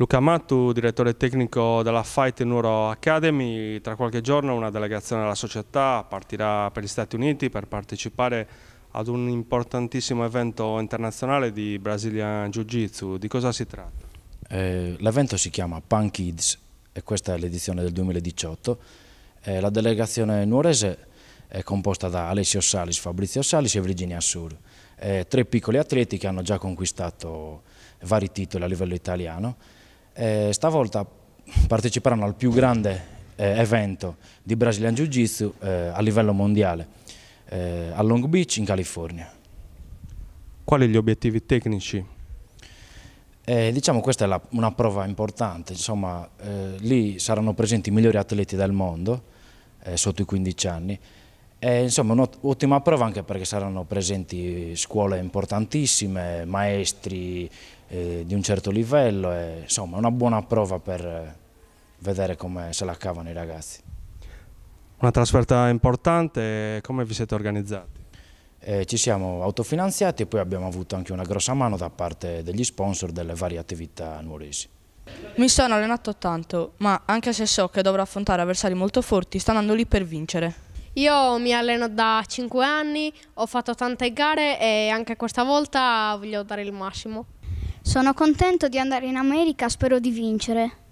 Luca Mattu, direttore tecnico della Fight Neuro Academy, tra qualche giorno una delegazione della società partirà per gli Stati Uniti per partecipare ad un importantissimo evento internazionale di Brazilian Jiu Jitsu. Di cosa si tratta? Eh, l'evento si chiama Pan Kids e questa è l'edizione del 2018. Eh, la delegazione nuorese è composta da Alessio Salis, Fabrizio Salis e Virginia Sur, eh, tre piccoli atleti che hanno già conquistato vari titoli a livello italiano eh, stavolta parteciperanno al più grande eh, evento di Brazilian Jiu Jitsu eh, a livello mondiale eh, a Long Beach in California. Quali gli obiettivi tecnici? Eh, diciamo questa è la, una prova importante, insomma eh, lì saranno presenti i migliori atleti del mondo sotto i 15 anni è eh, insomma un'ottima prova anche perché saranno presenti scuole importantissime, maestri eh, di un certo livello, e, insomma una buona prova per eh, vedere come se la cavano i ragazzi. Una trasferta importante, come vi siete organizzati? Eh, ci siamo autofinanziati e poi abbiamo avuto anche una grossa mano da parte degli sponsor delle varie attività nuoresi. Mi sono allenato tanto, ma anche se so che dovrò affrontare avversari molto forti, sto andando lì per vincere. Io mi alleno da 5 anni, ho fatto tante gare e anche questa volta voglio dare il massimo. Sono contento di andare in America, spero di vincere.